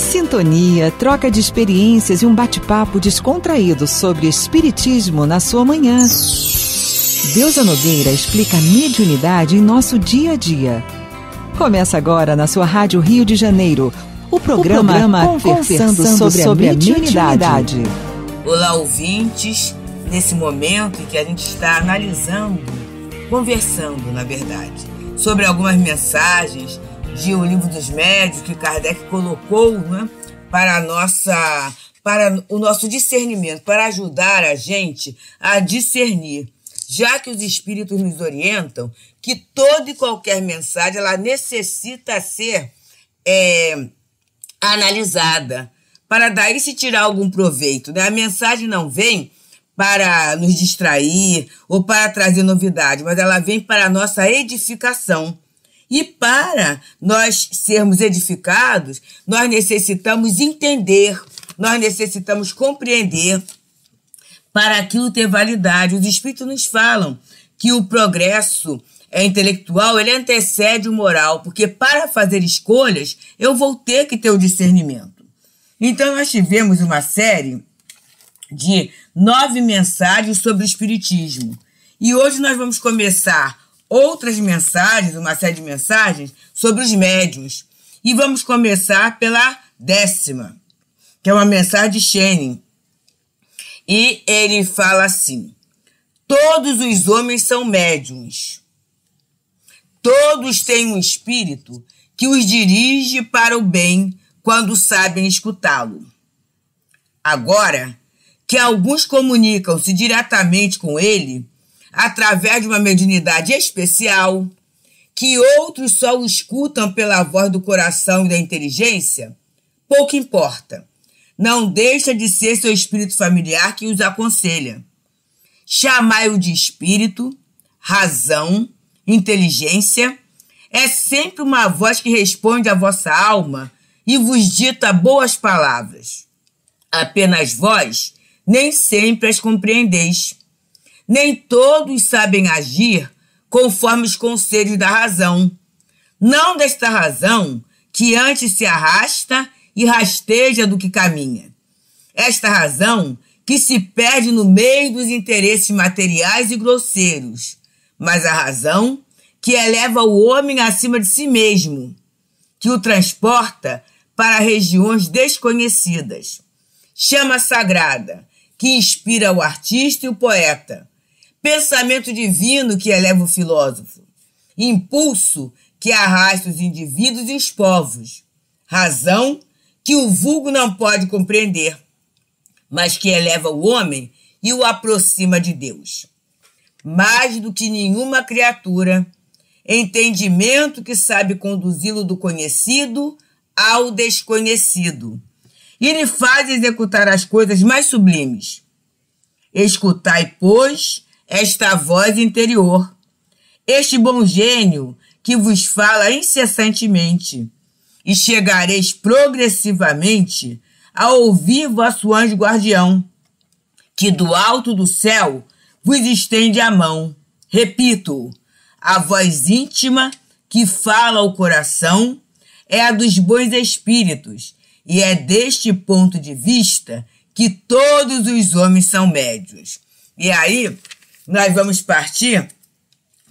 Sintonia, troca de experiências e um bate-papo descontraído sobre Espiritismo na sua manhã. Deusa Nogueira explica a mediunidade em nosso dia a dia. Começa agora na sua Rádio Rio de Janeiro, o programa, o programa Conversando, Conversando sobre, sobre a, mediunidade. Olá, ouvintes. Nesse momento em que a gente está analisando, conversando, na verdade, sobre algumas mensagens de O Livro dos Médios, que Kardec colocou né, para, nossa, para o nosso discernimento, para ajudar a gente a discernir, já que os espíritos nos orientam que toda e qualquer mensagem ela necessita ser é, analisada para daí se tirar algum proveito. Né? A mensagem não vem para nos distrair ou para trazer novidade, mas ela vem para a nossa edificação. E para nós sermos edificados, nós necessitamos entender, nós necessitamos compreender para aquilo ter validade. Os espíritos nos falam que o progresso é intelectual, ele antecede o moral, porque para fazer escolhas, eu vou ter que ter o discernimento. Então nós tivemos uma série de nove mensagens sobre o espiritismo. E hoje nós vamos começar outras mensagens, uma série de mensagens, sobre os médios E vamos começar pela décima, que é uma mensagem de Shenin. E ele fala assim: Todos os homens são médiums. Todos têm um espírito que os dirige para o bem quando sabem escutá-lo. Agora que alguns comunicam-se diretamente com ele, através de uma mediunidade especial, que outros só o escutam pela voz do coração e da inteligência? Pouco importa. Não deixa de ser seu espírito familiar que os aconselha. Chamai-o de espírito, razão, inteligência. É sempre uma voz que responde à vossa alma e vos dita boas palavras. Apenas vós nem sempre as compreendeis nem todos sabem agir conforme os conselhos da razão, não desta razão que antes se arrasta e rasteja do que caminha. Esta razão que se perde no meio dos interesses materiais e grosseiros, mas a razão que eleva o homem acima de si mesmo, que o transporta para regiões desconhecidas. Chama sagrada, que inspira o artista e o poeta, pensamento divino que eleva o filósofo, impulso que arrasta os indivíduos e os povos, razão que o vulgo não pode compreender, mas que eleva o homem e o aproxima de Deus. Mais do que nenhuma criatura, entendimento que sabe conduzi-lo do conhecido ao desconhecido. E ele faz executar as coisas mais sublimes. Escutai, pois, esta voz interior, este bom gênio que vos fala incessantemente, e chegareis progressivamente a ouvir vosso anjo guardião, que do alto do céu vos estende a mão. Repito, a voz íntima que fala ao coração é a dos bons espíritos, e é deste ponto de vista que todos os homens são médios. E aí, nós vamos partir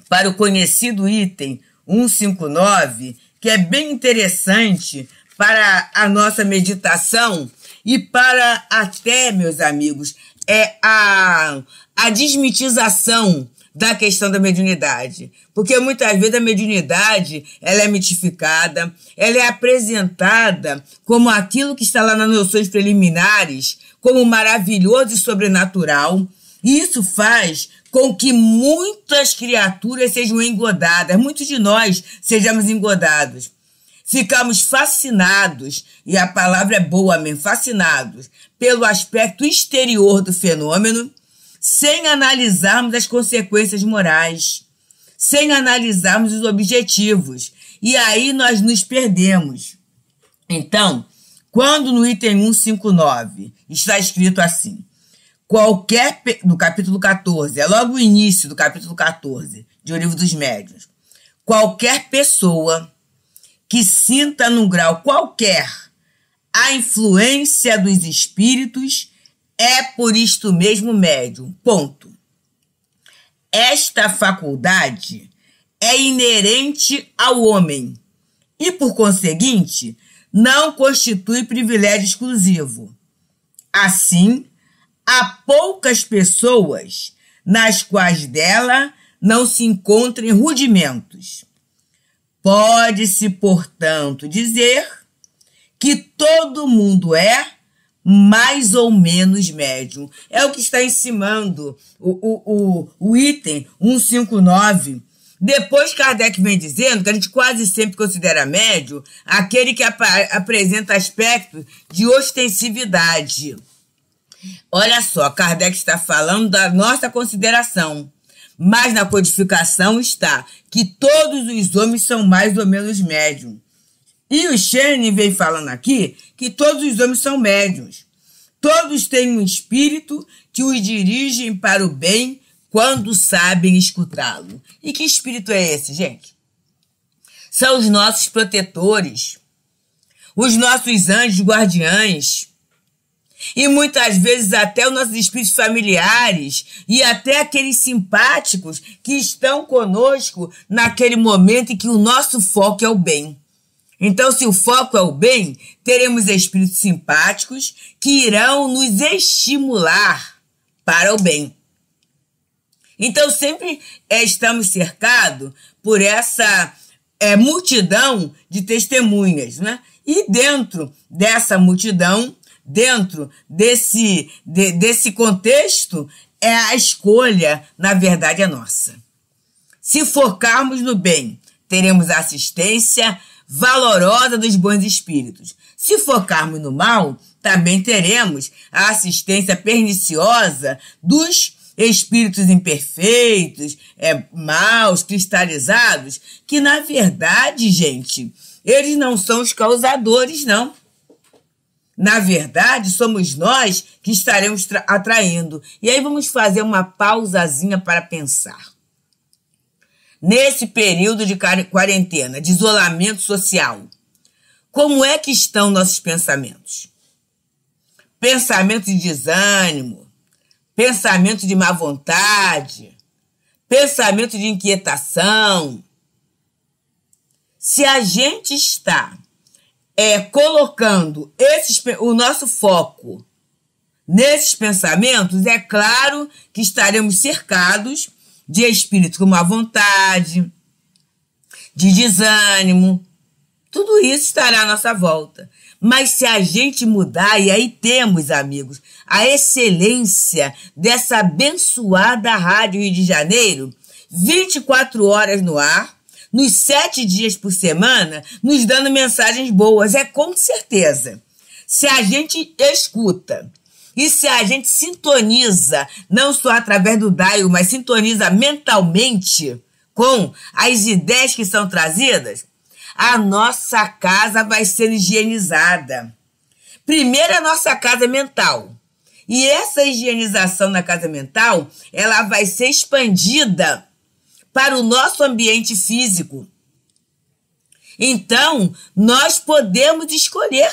para o conhecido item 159, que é bem interessante para a nossa meditação e para até, meus amigos, é a, a desmitização da questão da mediunidade. Porque muitas vezes a mediunidade ela é mitificada, ela é apresentada como aquilo que está lá nas noções preliminares, como maravilhoso e sobrenatural. E isso faz com que muitas criaturas sejam engodadas, muitos de nós sejamos engodados. Ficamos fascinados, e a palavra é boa mesmo, fascinados, pelo aspecto exterior do fenômeno, sem analisarmos as consequências morais, sem analisarmos os objetivos. E aí nós nos perdemos. Então, quando no item 159 está escrito assim: Qualquer. No capítulo 14, é logo o início do capítulo 14 de O Livro dos Médiuns. Qualquer pessoa que sinta num grau qualquer a influência dos espíritos é por isto mesmo médium. Ponto. Esta faculdade é inerente ao homem e, por conseguinte, não constitui privilégio exclusivo. Assim, há poucas pessoas nas quais dela não se encontrem rudimentos. Pode-se, portanto, dizer que todo mundo é mais ou menos médium. É o que está encimando o, o, o, o item 159. Depois Kardec vem dizendo que a gente quase sempre considera médio aquele que ap apresenta aspectos de ostensividade. Olha só, Kardec está falando da nossa consideração, mas na codificação está que todos os homens são mais ou menos médium. E o Shane vem falando aqui que todos os homens são médiums. Todos têm um espírito que os dirigem para o bem quando sabem escutá-lo. E que espírito é esse, gente? São os nossos protetores, os nossos anjos guardiães, e muitas vezes até os nossos espíritos familiares e até aqueles simpáticos que estão conosco naquele momento em que o nosso foco é o bem. Então, se o foco é o bem, teremos espíritos simpáticos que irão nos estimular para o bem. Então, sempre é, estamos cercados por essa é, multidão de testemunhas, né? E dentro dessa multidão, dentro desse, de, desse contexto, é a escolha, na verdade, é nossa. Se focarmos no bem, teremos a assistência valorosa dos bons espíritos. Se focarmos no mal, também teremos a assistência perniciosa dos espíritos imperfeitos, é, maus, cristalizados, que na verdade, gente, eles não são os causadores, não. Na verdade, somos nós que estaremos atraindo. E aí vamos fazer uma pausazinha para pensar. Nesse período de quarentena, de isolamento social, como é que estão nossos pensamentos? Pensamento de desânimo, pensamento de má vontade, pensamento de inquietação. Se a gente está é, colocando esses, o nosso foco nesses pensamentos, é claro que estaremos cercados de espírito com má vontade, de desânimo. Tudo isso estará à nossa volta. Mas se a gente mudar, e aí temos, amigos, a excelência dessa abençoada Rádio Rio de Janeiro, 24 horas no ar, nos sete dias por semana, nos dando mensagens boas. É com certeza. Se a gente escuta e se a gente sintoniza, não só através do Daio, mas sintoniza mentalmente com as ideias que são trazidas, a nossa casa vai ser higienizada. Primeiro, a nossa casa mental. E essa higienização na casa mental, ela vai ser expandida para o nosso ambiente físico. Então, nós podemos escolher.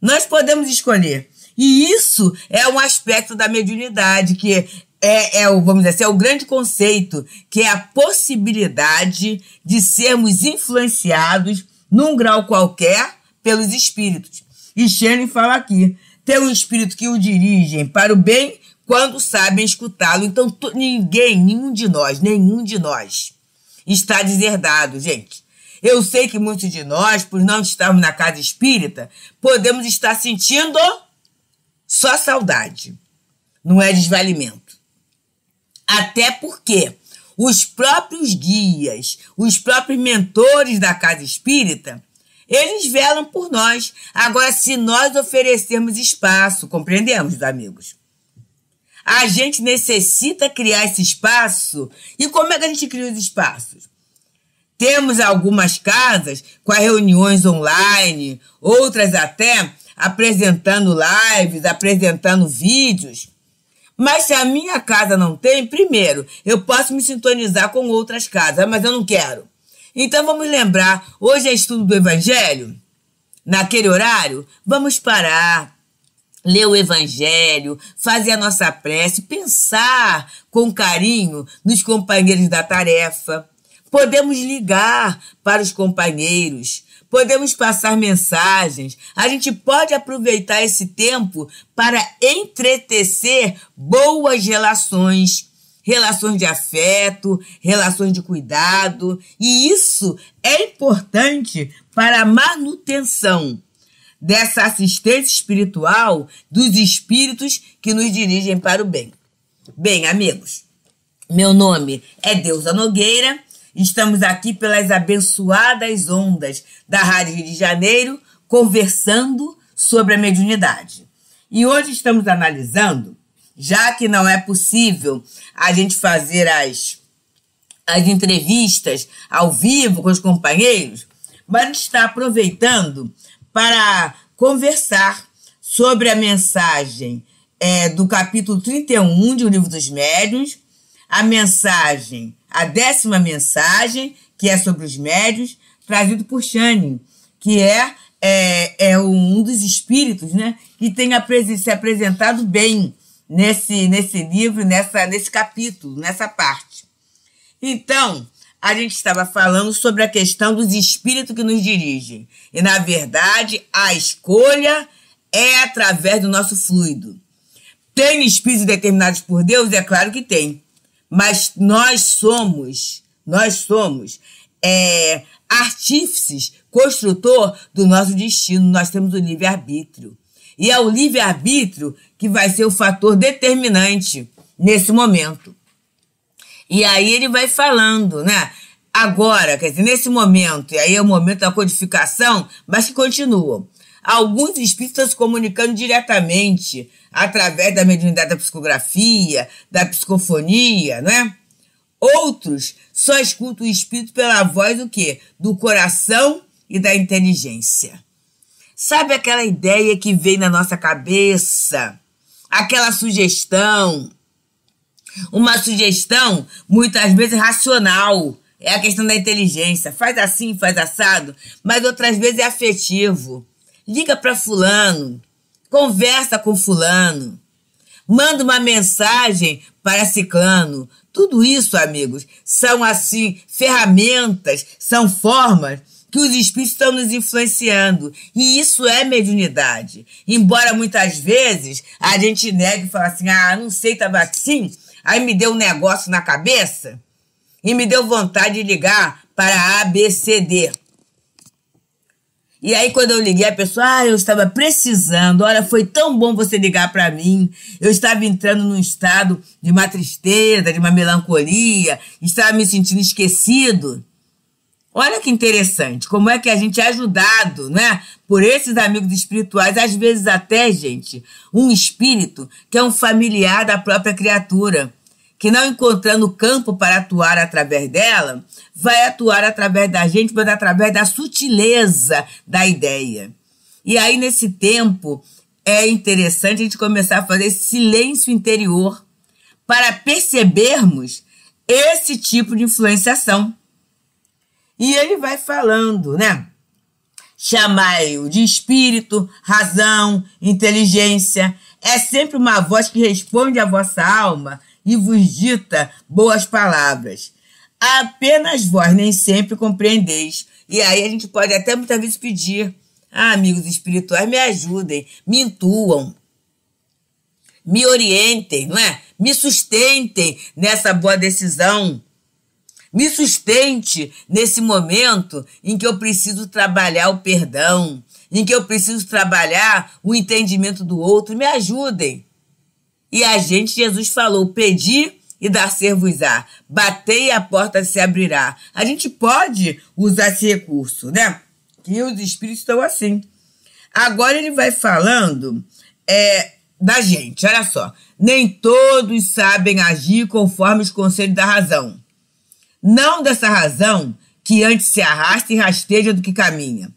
Nós podemos escolher. E isso é um aspecto da mediunidade, que é, é, o, vamos dizer assim, é o grande conceito, que é a possibilidade de sermos influenciados num grau qualquer pelos espíritos. E Schelling fala aqui: tem um espírito que o dirige para o bem quando sabem escutá-lo. Então, ninguém, nenhum de nós, nenhum de nós está deserdado, gente. Eu sei que muitos de nós, por não estarmos na casa espírita, podemos estar sentindo só saudade. Não é desvalimento. Até porque os próprios guias, os próprios mentores da casa espírita, eles velam por nós. Agora, se nós oferecermos espaço, compreendemos, amigos? A gente necessita criar esse espaço. E como é que a gente cria os espaços? Temos algumas casas com reuniões online, outras até apresentando lives, apresentando vídeos. Mas se a minha casa não tem, primeiro, eu posso me sintonizar com outras casas, mas eu não quero. Então vamos lembrar, hoje é estudo do Evangelho? Naquele horário, vamos parar, ler o Evangelho, fazer a nossa prece, pensar com carinho nos companheiros da tarefa. Podemos ligar para os companheiros, podemos passar mensagens. A gente pode aproveitar esse tempo para entretecer boas relações, relações de afeto, relações de cuidado, e isso é importante para a manutenção dessa assistência espiritual dos espíritos que nos dirigem para o bem. Bem, amigos, meu nome é Deusa Nogueira. Estamos aqui pelas abençoadas ondas da Rádio Rio de Janeiro, conversando sobre a mediunidade. E hoje estamos analisando, já que não é possível a gente fazer as, as entrevistas ao vivo com os companheiros, mas está aproveitando para conversar sobre a mensagem é, do capítulo 31 de O Livro dos Médios, a mensagem, a décima mensagem, que é sobre os médios, trazido por Shani, que é, é, é, um dos espíritos né, que tem se apresentado bem nesse, nesse livro, nessa, nesse capítulo, nessa parte. Então, a gente estava falando sobre a questão dos espíritos que nos dirigem. E, na verdade, a escolha é através do nosso fluido. Tem espíritos determinados por Deus? É claro que tem. Mas nós somos, nós somos é, artífices, construtor do nosso destino. Nós temos o livre-arbítrio. E é o livre-arbítrio que vai ser o fator determinante nesse momento. E aí ele vai falando, né? Agora, quer dizer, nesse momento, e aí é o momento da codificação, mas que continuam. Alguns espíritos estão se comunicando diretamente através da mediunidade da psicografia, da psicofonia, né? Outros só escutam o espírito pela voz do quê? Do coração e da inteligência. Sabe aquela ideia que vem na nossa cabeça? Aquela sugestão? uma sugestão muitas vezes racional. É a questão da inteligência. Faz assim, faz assado, mas outras vezes é afetivo. Liga para fulano, conversa com fulano, manda uma mensagem para ciclano. Tudo isso, amigos, são assim ferramentas, são formas que os espíritos estão nos influenciando. E isso é mediunidade. Embora muitas vezes a gente negue e fale assim: ah, não sei, estava assim Aí me deu um negócio na cabeça e me deu vontade de ligar para a ABCD. E aí, quando eu liguei, a pessoa, ah, eu estava precisando, olha, foi tão bom você ligar para mim. Eu estava entrando num estado de uma tristeza, de uma melancolia, estava me sentindo esquecido. Olha que interessante, como é que a gente é ajudado, né? Por esses amigos espirituais, às vezes até, gente, um espírito que é um familiar da própria criatura, que não encontrando campo para atuar através dela, vai atuar através da gente, mas através da sutileza da ideia. E aí, nesse tempo, é interessante a gente começar a fazer esse silêncio interior para percebermos esse tipo de influenciação e ele vai falando, né? Chamai-o de espírito, razão, inteligência. É sempre uma voz que responde à vossa alma e vos dita boas palavras. Apenas vós nem sempre compreendeis. E aí a gente pode até muitas vezes pedir: ah, amigos espirituais, me ajudem, me intuam, me orientem, não é? Me sustentem nessa boa decisão me sustente nesse momento em que eu preciso trabalhar o perdão, em que eu preciso trabalhar o entendimento do outro. Me ajudem. E a gente, Jesus falou: pedi e dar-se-vos-á. Batei e a porta se abrirá. A gente pode usar esse recurso, né? Que os espíritos estão assim. Agora ele vai falando é, da gente, olha só. Nem todos sabem agir conforme os conselhos da razão não dessa razão que antes se arrasta e rasteja do que caminha,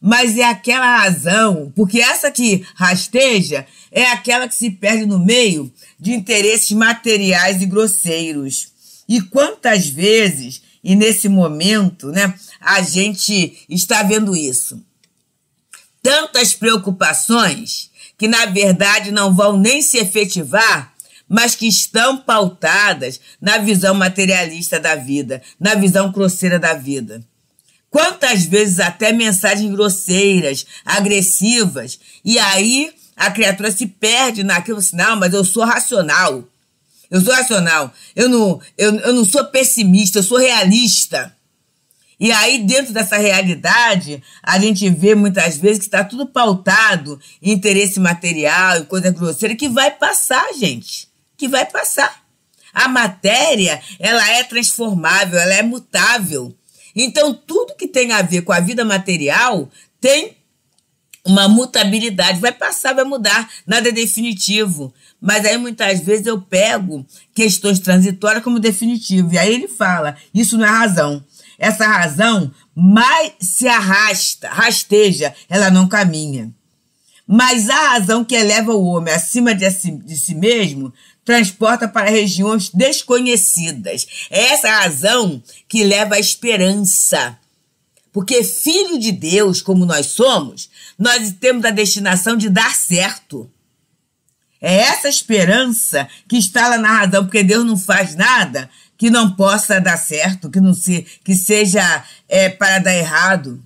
mas é aquela razão, porque essa que rasteja é aquela que se perde no meio de interesses materiais e grosseiros. E quantas vezes, e nesse momento, né, a gente está vendo isso? Tantas preocupações que, na verdade, não vão nem se efetivar mas que estão pautadas na visão materialista da vida, na visão grosseira da vida. Quantas vezes até mensagens grosseiras, agressivas, e aí a criatura se perde naquilo, assim, não, mas eu sou racional. Eu sou racional. Eu não, eu, eu não sou pessimista, eu sou realista. E aí, dentro dessa realidade, a gente vê muitas vezes que está tudo pautado em interesse material e coisa grosseira que vai passar, gente que vai passar. A matéria, ela é transformável, ela é mutável. Então, tudo que tem a ver com a vida material tem uma mutabilidade, vai passar, vai mudar, nada é definitivo. Mas aí muitas vezes eu pego questões transitórias como definitivo. E aí ele fala: isso não é razão. Essa razão mais se arrasta, rasteja, ela não caminha. Mas a razão que eleva o homem acima de si, de si mesmo transporta para regiões desconhecidas. É essa razão que leva à esperança. Porque filho de Deus, como nós somos, nós temos a destinação de dar certo. É essa esperança que está lá na razão, porque Deus não faz nada que não possa dar certo, que não se, que seja é, para dar errado.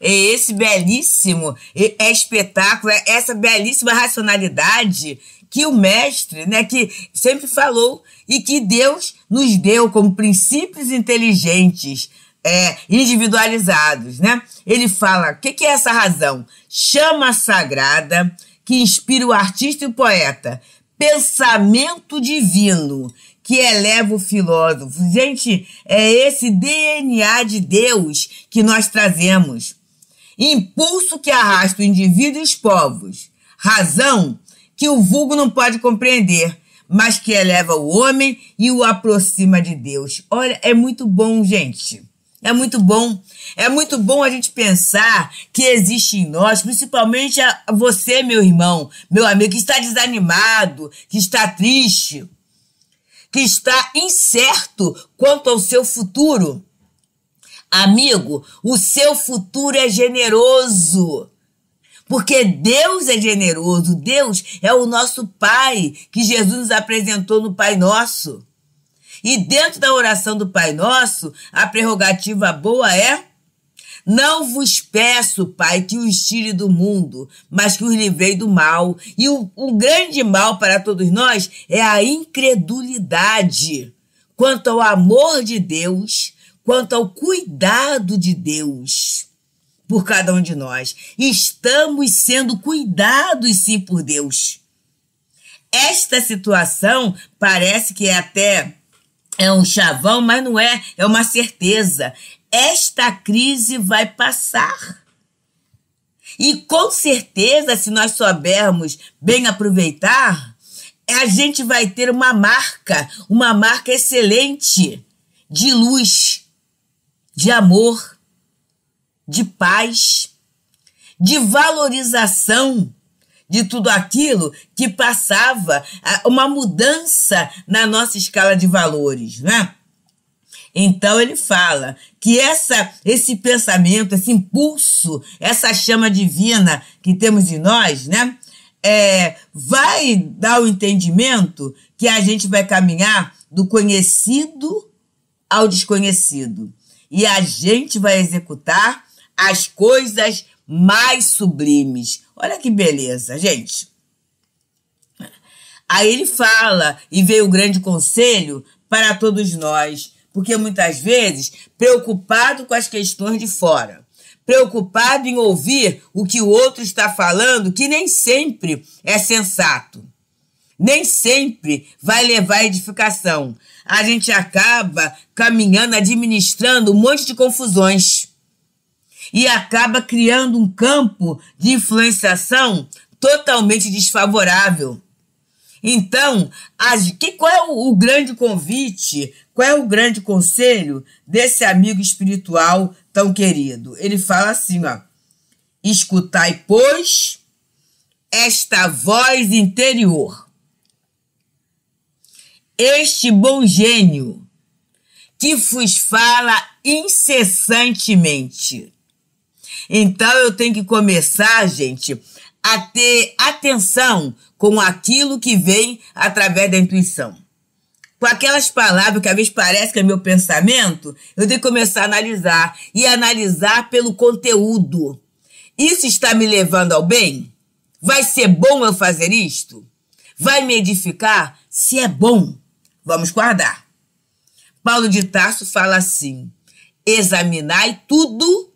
É esse belíssimo é, é espetáculo, é essa belíssima racionalidade que o mestre, né, que sempre falou e que Deus nos deu como princípios inteligentes, é, individualizados, né? Ele fala, o que, que é essa razão? Chama sagrada que inspira o artista e o poeta, pensamento divino que eleva o filósofo. Gente, é esse DNA de Deus que nós trazemos. Impulso que arrasta o indivíduo e os povos. Razão que o vulgo não pode compreender, mas que eleva o homem e o aproxima de Deus. Olha, é muito bom, gente. É muito bom. É muito bom a gente pensar que existe em nós, principalmente a você, meu irmão, meu amigo, que está desanimado, que está triste, que está incerto quanto ao seu futuro. Amigo, o seu futuro é generoso. Porque Deus é generoso, Deus é o nosso Pai, que Jesus nos apresentou no Pai Nosso. E dentro da oração do Pai Nosso, a prerrogativa boa é: Não vos peço, Pai, que os tire do mundo, mas que os livrei do mal. E o, o grande mal para todos nós é a incredulidade quanto ao amor de Deus, quanto ao cuidado de Deus por cada um de nós. Estamos sendo cuidados, sim, por Deus. Esta situação parece que é até é um chavão, mas não é, é uma certeza. Esta crise vai passar. E com certeza, se nós soubermos bem aproveitar, a gente vai ter uma marca, uma marca excelente de luz, de amor, de paz, de valorização de tudo aquilo que passava, uma mudança na nossa escala de valores, né? Então ele fala que essa, esse pensamento, esse impulso, essa chama divina que temos em nós, né? É, vai dar o entendimento que a gente vai caminhar do conhecido ao desconhecido. E a gente vai executar as coisas mais sublimes. Olha que beleza, gente. Aí ele fala e veio o grande conselho para todos nós, porque muitas vezes preocupado com as questões de fora, preocupado em ouvir o que o outro está falando, que nem sempre é sensato, nem sempre vai levar à edificação. A gente acaba caminhando, administrando um monte de confusões e acaba criando um campo de influenciação totalmente desfavorável. Então, as, que, qual é o, o grande convite, qual é o grande conselho desse amigo espiritual tão querido? Ele fala assim, ó, escutai, pois, esta voz interior, este bom gênio que vos fala incessantemente. Então eu tenho que começar, gente, a ter atenção com aquilo que vem através da intuição. Com aquelas palavras que às vezes parece que é meu pensamento, eu tenho que começar a analisar e analisar pelo conteúdo. Isso está me levando ao bem? Vai ser bom eu fazer isto? Vai me edificar? Se é bom, vamos guardar. Paulo de Tarso fala assim: examinai tudo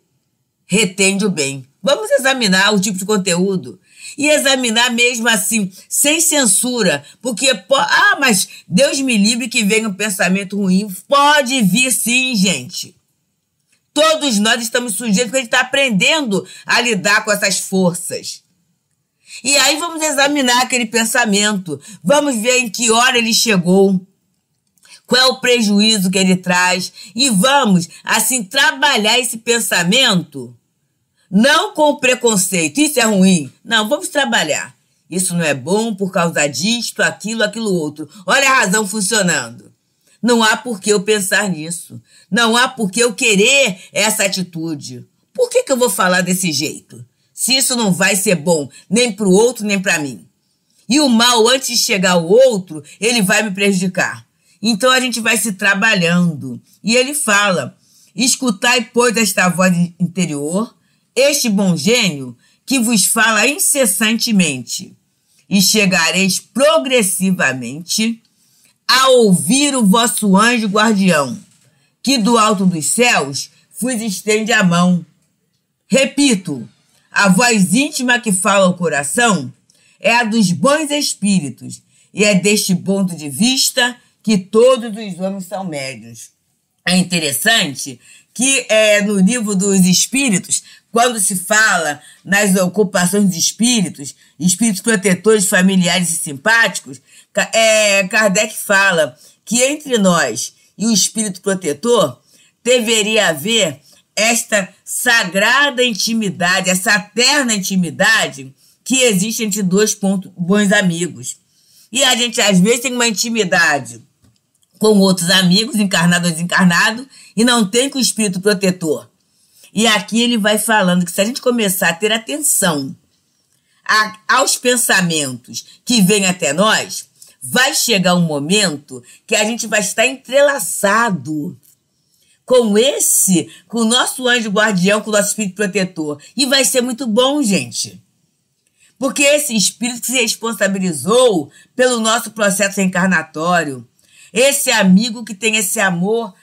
retende o bem. Vamos examinar o tipo de conteúdo e examinar mesmo assim, sem censura, porque ah, mas Deus me livre que venha um pensamento ruim, pode vir sim, gente. Todos nós estamos sujeitos porque a gente está aprendendo a lidar com essas forças. E aí vamos examinar aquele pensamento, vamos ver em que hora ele chegou, qual é o prejuízo que ele traz e vamos, assim, trabalhar esse pensamento não com preconceito, isso é ruim. Não, vamos trabalhar. Isso não é bom por causa disto, aquilo, aquilo outro. Olha a razão funcionando. Não há por que eu pensar nisso. Não há por que eu querer essa atitude. Por que, que eu vou falar desse jeito? Se isso não vai ser bom nem para o outro, nem para mim. E o mal, antes de chegar ao outro, ele vai me prejudicar. Então a gente vai se trabalhando. E ele fala: escutai, pois, esta voz interior, este bom gênio que vos fala incessantemente, e chegareis progressivamente a ouvir o vosso anjo guardião, que do alto dos céus vos estende a mão. Repito, a voz íntima que fala ao coração é a dos bons espíritos e é deste ponto de vista que todos os homens são médios. É interessante que é, no livro dos espíritos, quando se fala nas ocupações de espíritos, espíritos protetores, familiares e simpáticos, é, Kardec fala que entre nós e o espírito protetor deveria haver esta sagrada intimidade, essa terna intimidade que existe entre dois pontos, bons amigos. E a gente às vezes tem uma intimidade com outros amigos, encarnado ou desencarnado, e não tem com o espírito protetor. E aqui ele vai falando que se a gente começar a ter atenção a, aos pensamentos que vêm até nós, vai chegar um momento que a gente vai estar entrelaçado com esse, com o nosso anjo guardião, com o nosso espírito protetor. E vai ser muito bom, gente. Porque esse espírito que se responsabilizou pelo nosso processo reencarnatório, esse amigo que tem esse amor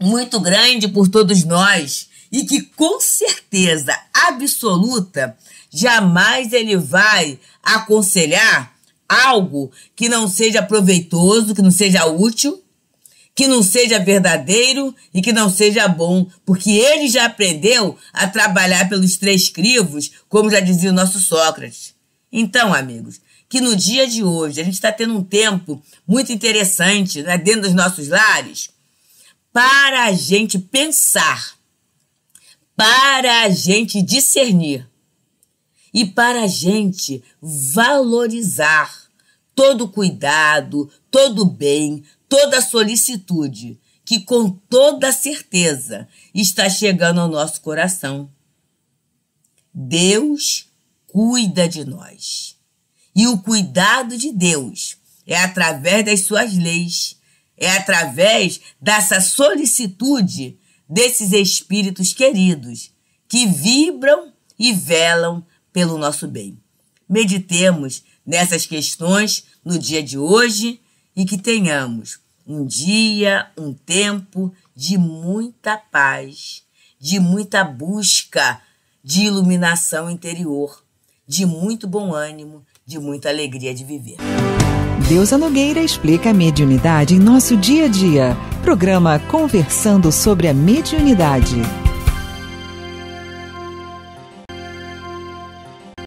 muito grande por todos nós e que com certeza absoluta jamais ele vai aconselhar algo que não seja proveitoso, que não seja útil, que não seja verdadeiro e que não seja bom, porque ele já aprendeu a trabalhar pelos três crivos, como já dizia o nosso Sócrates. Então, amigos, que no dia de hoje a gente está tendo um tempo muito interessante né, dentro dos nossos lares para a gente pensar, para a gente discernir e para a gente valorizar todo o cuidado, todo o bem, toda a solicitude que com toda certeza está chegando ao nosso coração. Deus cuida de nós. E o cuidado de Deus é através das suas leis, é através dessa solicitude desses espíritos queridos que vibram e velam pelo nosso bem. Meditemos nessas questões no dia de hoje e que tenhamos um dia, um tempo de muita paz, de muita busca de iluminação interior, de muito bom ânimo de muita alegria de viver. Deusa Nogueira explica a mediunidade em nosso dia a dia. Programa Conversando sobre a Mediunidade.